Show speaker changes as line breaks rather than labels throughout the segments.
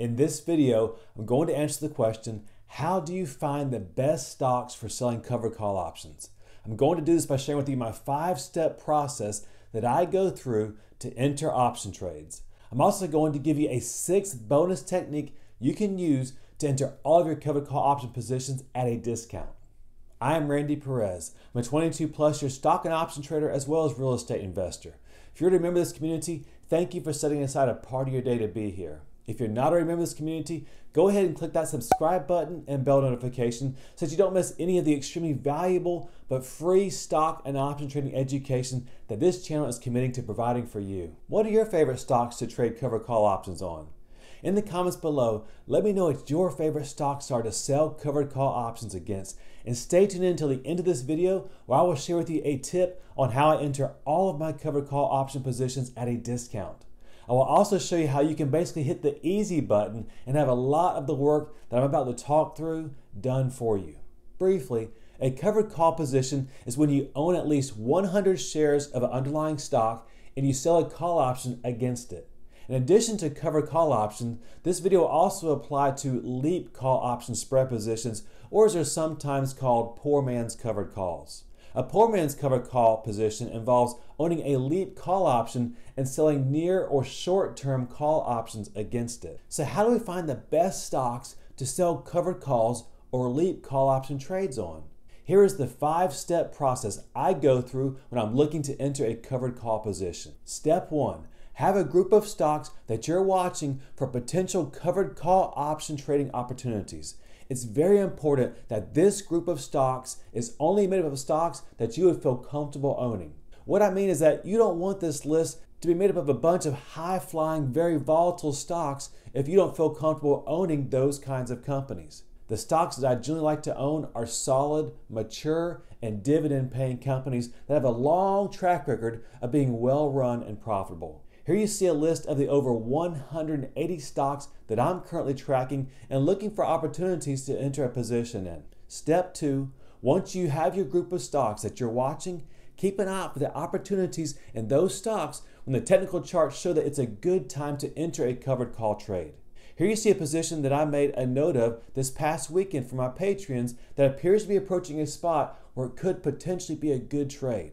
In this video, I'm going to answer the question, how do you find the best stocks for selling cover call options? I'm going to do this by sharing with you my five-step process that I go through to enter option trades. I'm also going to give you a sixth bonus technique you can use to enter all of your covered call option positions at a discount. I am Randy Perez. I'm a 22 plus year stock and option trader as well as real estate investor. If you're a member of this community, thank you for setting aside a part of your day to be here. If you're not already a member of this community, go ahead and click that subscribe button and bell notification so that you don't miss any of the extremely valuable but free stock and option trading education that this channel is committing to providing for you. What are your favorite stocks to trade cover call options on? In the comments below, let me know what your favorite stocks are to sell covered call options against. And stay tuned in until the end of this video where I will share with you a tip on how I enter all of my covered call option positions at a discount. I will also show you how you can basically hit the easy button and have a lot of the work that I'm about to talk through done for you. Briefly, a covered call position is when you own at least 100 shares of an underlying stock and you sell a call option against it. In addition to covered call options, this video will also apply to leap call option spread positions, or as they're sometimes called poor man's covered calls. A poor man's covered call position involves owning a leap call option and selling near or short term call options against it. So, how do we find the best stocks to sell covered calls or leap call option trades on? Here is the five step process I go through when I'm looking to enter a covered call position. Step one have a group of stocks that you're watching for potential covered call option trading opportunities it's very important that this group of stocks is only made up of stocks that you would feel comfortable owning. What I mean is that you don't want this list to be made up of a bunch of high flying, very volatile stocks if you don't feel comfortable owning those kinds of companies. The stocks that I generally like to own are solid, mature, and dividend paying companies that have a long track record of being well run and profitable. Here you see a list of the over 180 stocks that I'm currently tracking and looking for opportunities to enter a position in. Step two, once you have your group of stocks that you're watching, keep an eye out for the opportunities in those stocks when the technical charts show that it's a good time to enter a covered call trade. Here you see a position that I made a note of this past weekend for my Patreons that appears to be approaching a spot where it could potentially be a good trade.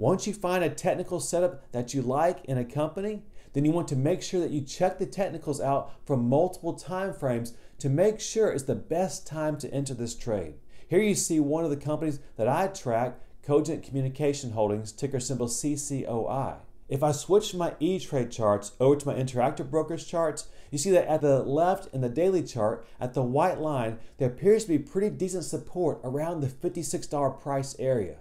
Once you find a technical setup that you like in a company, then you want to make sure that you check the technicals out from multiple time frames to make sure it's the best time to enter this trade. Here you see one of the companies that I track, Cogent Communication Holdings, ticker symbol CCOI. If I switch my E-Trade charts over to my interactive brokers charts, you see that at the left in the daily chart, at the white line, there appears to be pretty decent support around the $56 price area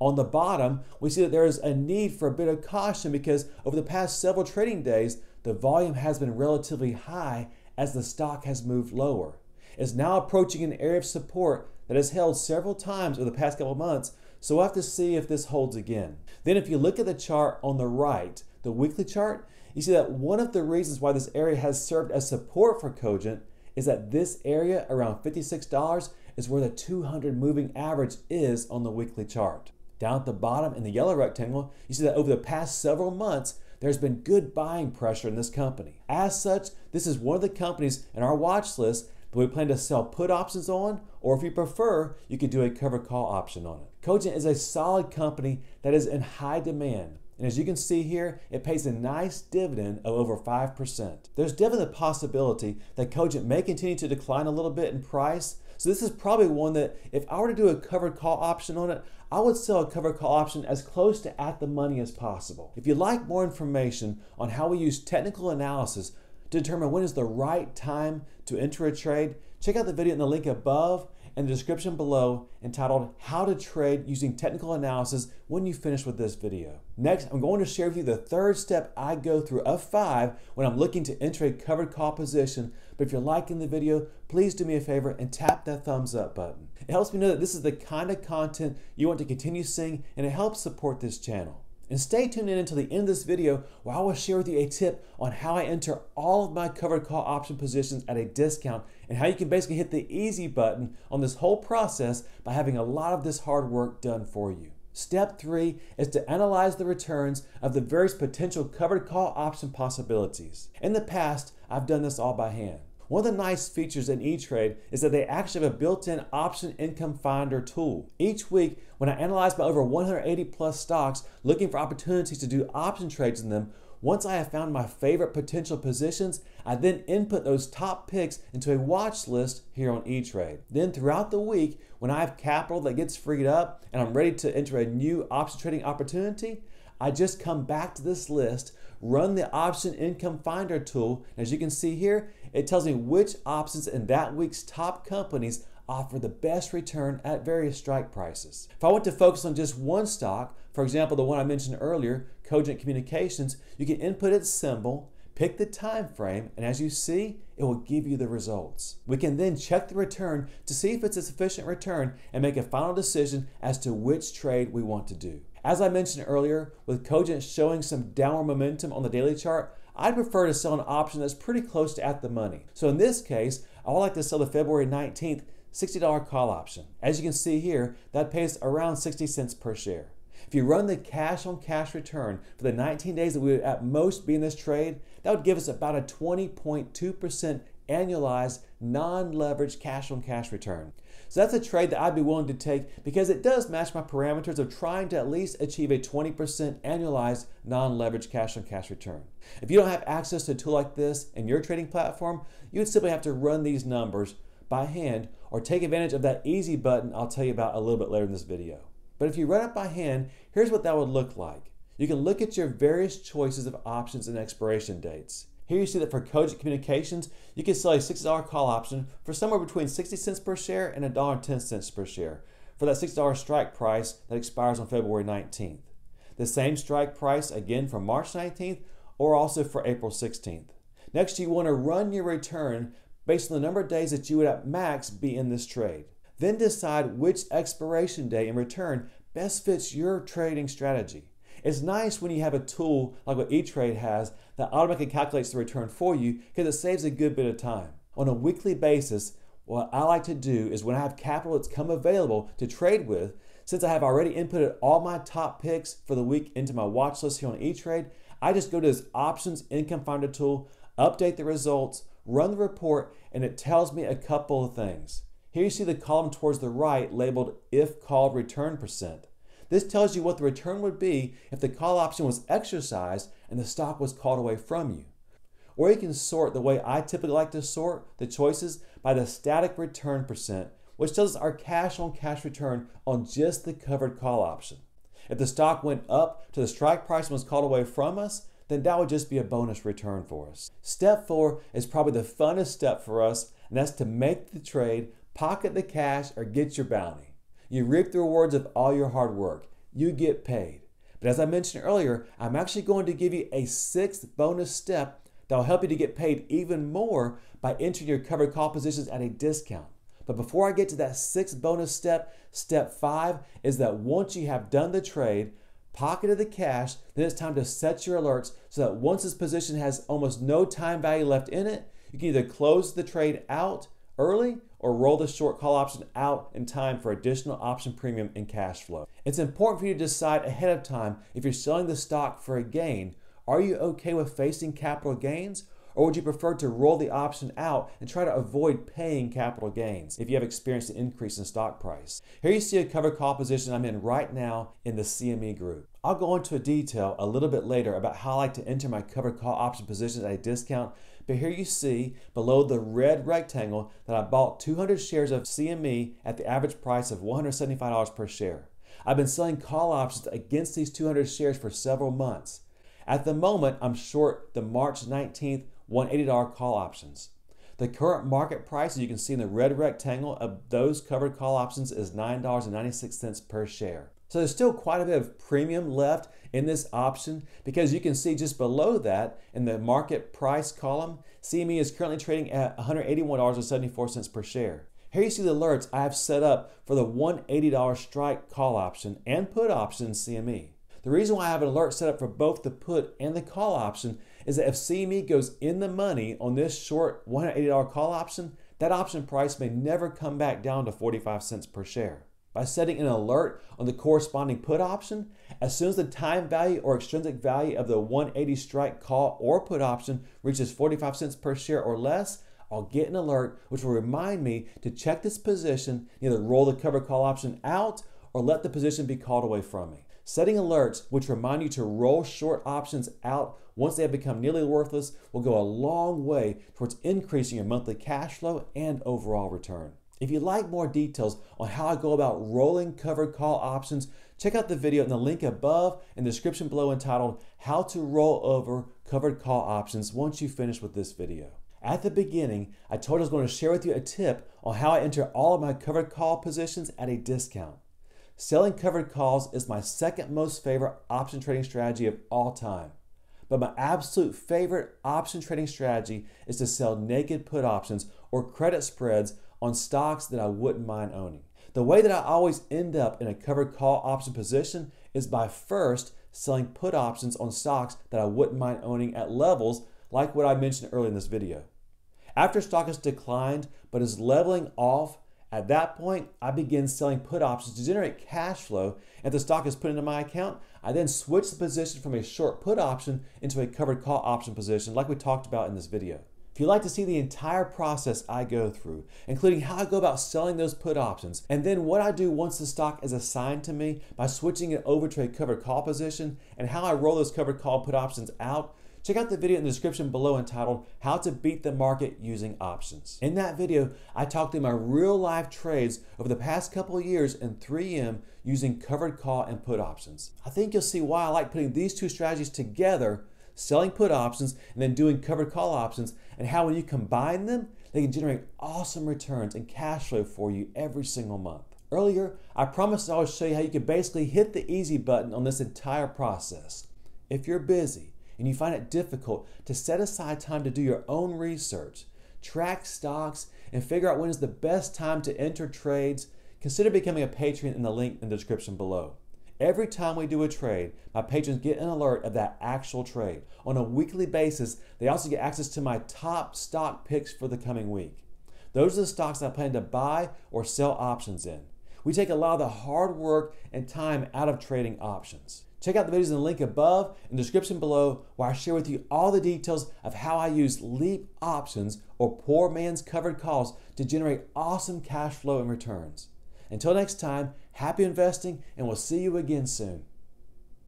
on the bottom, we see that there is a need for a bit of caution because over the past several trading days, the volume has been relatively high as the stock has moved lower. It's now approaching an area of support that has held several times over the past couple of months, so we'll have to see if this holds again. Then if you look at the chart on the right, the weekly chart, you see that one of the reasons why this area has served as support for Cogent is that this area around $56 is where the 200 moving average is on the weekly chart. Down at the bottom in the yellow rectangle, you see that over the past several months, there's been good buying pressure in this company. As such, this is one of the companies in our watch list that we plan to sell put options on, or if you prefer, you could do a cover call option on it. Cogent is a solid company that is in high demand. And as you can see here, it pays a nice dividend of over 5%. There's definitely the possibility that Cogent may continue to decline a little bit in price, so this is probably one that if I were to do a covered call option on it, I would sell a covered call option as close to at the money as possible. If you'd like more information on how we use technical analysis to determine when is the right time to enter a trade, check out the video in the link above in the description below entitled How to Trade Using Technical Analysis when you finish with this video. Next, I'm going to share with you the third step I go through of five when I'm looking to enter a covered call position. But if you're liking the video, please do me a favor and tap that thumbs up button. It helps me know that this is the kind of content you want to continue seeing and it helps support this channel. And stay tuned in until the end of this video where I will share with you a tip on how I enter all of my covered call option positions at a discount and how you can basically hit the easy button on this whole process by having a lot of this hard work done for you. Step three is to analyze the returns of the various potential covered call option possibilities. In the past, I've done this all by hand. One of the nice features in E-Trade is that they actually have a built-in option income finder tool. Each week, when I analyze my over 180 plus stocks looking for opportunities to do option trades in them, once I have found my favorite potential positions, I then input those top picks into a watch list here on E-Trade. Then throughout the week, when I have capital that gets freed up and I'm ready to enter a new option trading opportunity, I just come back to this list, run the option income finder tool. As you can see here, it tells me which options in that week's top companies offer the best return at various strike prices. If I want to focus on just one stock, for example, the one I mentioned earlier, Cogent Communications, you can input its symbol, pick the time frame, and as you see, it will give you the results. We can then check the return to see if it's a sufficient return and make a final decision as to which trade we want to do. As I mentioned earlier, with Cogent showing some downward momentum on the daily chart, I'd prefer to sell an option that's pretty close to at the money. So in this case, I would like to sell the February 19th $60 call option. As you can see here, that pays around 60 cents per share. If you run the cash on cash return for the 19 days that we would at most be in this trade, that would give us about a 20.2% annualized non leveraged cash on cash return. So that's a trade that I'd be willing to take because it does match my parameters of trying to at least achieve a 20% annualized non-leveraged cash on cash return. If you don't have access to a tool like this in your trading platform, you would simply have to run these numbers by hand or take advantage of that easy button I'll tell you about a little bit later in this video. But if you run it by hand, here's what that would look like. You can look at your various choices of options and expiration dates. Here you see that for Cogent Communications, you can sell a $6 call option for somewhere between 60 cents per share and $1.10 per share for that $6 strike price that expires on February 19th. The same strike price again for March 19th or also for April 16th. Next, you want to run your return based on the number of days that you would at max be in this trade. Then decide which expiration day in return best fits your trading strategy. It's nice when you have a tool like what E-Trade has that automatically calculates the return for you because it saves a good bit of time. On a weekly basis, what I like to do is when I have capital that's come available to trade with, since I have already inputted all my top picks for the week into my watch list here on E-Trade, I just go to this options income finder tool, update the results, run the report, and it tells me a couple of things. Here you see the column towards the right labeled if called return percent. This tells you what the return would be if the call option was exercised and the stock was called away from you. Or you can sort the way I typically like to sort the choices by the static return percent, which tells us our cash on cash return on just the covered call option. If the stock went up to the strike price and was called away from us, then that would just be a bonus return for us. Step four is probably the funnest step for us, and that's to make the trade, pocket the cash, or get your bounty. You reap the rewards of all your hard work. You get paid. But as I mentioned earlier, I'm actually going to give you a sixth bonus step that'll help you to get paid even more by entering your covered call positions at a discount. But before I get to that sixth bonus step, step five is that once you have done the trade, pocketed the cash, then it's time to set your alerts so that once this position has almost no time value left in it, you can either close the trade out early or roll the short call option out in time for additional option premium and cash flow. It's important for you to decide ahead of time if you're selling the stock for a gain. Are you okay with facing capital gains? Or would you prefer to roll the option out and try to avoid paying capital gains if you have experienced an increase in stock price? Here you see a covered call position I'm in right now in the CME group. I'll go into a detail a little bit later about how I like to enter my covered call option positions at a discount but here you see below the red rectangle that I bought 200 shares of CME at the average price of $175 per share. I've been selling call options against these 200 shares for several months. At the moment, I'm short the March 19th $180 call options. The current market price, as you can see in the red rectangle of those covered call options, is $9.96 per share. So there's still quite a bit of premium left in this option because you can see just below that in the market price column, CME is currently trading at $181.74 per share. Here you see the alerts I have set up for the $180 strike call option and put option in CME. The reason why I have an alert set up for both the put and the call option is that if CME goes in the money on this short $180 call option, that option price may never come back down to 45 cents per share by setting an alert on the corresponding put option. As soon as the time value or extrinsic value of the 180 strike call or put option reaches 45 cents per share or less, I'll get an alert which will remind me to check this position, either roll the cover call option out or let the position be called away from me. Setting alerts which remind you to roll short options out once they have become nearly worthless will go a long way towards increasing your monthly cash flow and overall return. If you'd like more details on how I go about rolling covered call options, check out the video in the link above and description below entitled How to Roll Over Covered Call Options once you finish with this video. At the beginning, I told you I was going to share with you a tip on how I enter all of my covered call positions at a discount. Selling covered calls is my second most favorite option trading strategy of all time. But my absolute favorite option trading strategy is to sell naked put options or credit spreads on stocks that I wouldn't mind owning. The way that I always end up in a covered call option position is by first selling put options on stocks that I wouldn't mind owning at levels like what I mentioned earlier in this video. After stock has declined but is leveling off, at that point, I begin selling put options to generate cash flow. If the stock is put into my account, I then switch the position from a short put option into a covered call option position like we talked about in this video. If you'd like to see the entire process I go through, including how I go about selling those put options, and then what I do once the stock is assigned to me by switching it over to a covered call position, and how I roll those covered call put options out, check out the video in the description below entitled How to Beat the Market Using Options. In that video, I talked through my real life trades over the past couple years in 3M using covered call and put options. I think you'll see why I like putting these two strategies together selling put options and then doing covered call options and how when you combine them, they can generate awesome returns and cash flow for you every single month. Earlier, I promised I would show you how you can basically hit the easy button on this entire process. If you're busy and you find it difficult to set aside time to do your own research, track stocks, and figure out when is the best time to enter trades, consider becoming a patron in the link in the description below. Every time we do a trade, my patrons get an alert of that actual trade. On a weekly basis, they also get access to my top stock picks for the coming week. Those are the stocks I plan to buy or sell options in. We take a lot of the hard work and time out of trading options. Check out the videos in the link above and description below where I share with you all the details of how I use leap options or poor man's covered calls to generate awesome cash flow and returns. Until next time, happy investing, and we'll see you again soon.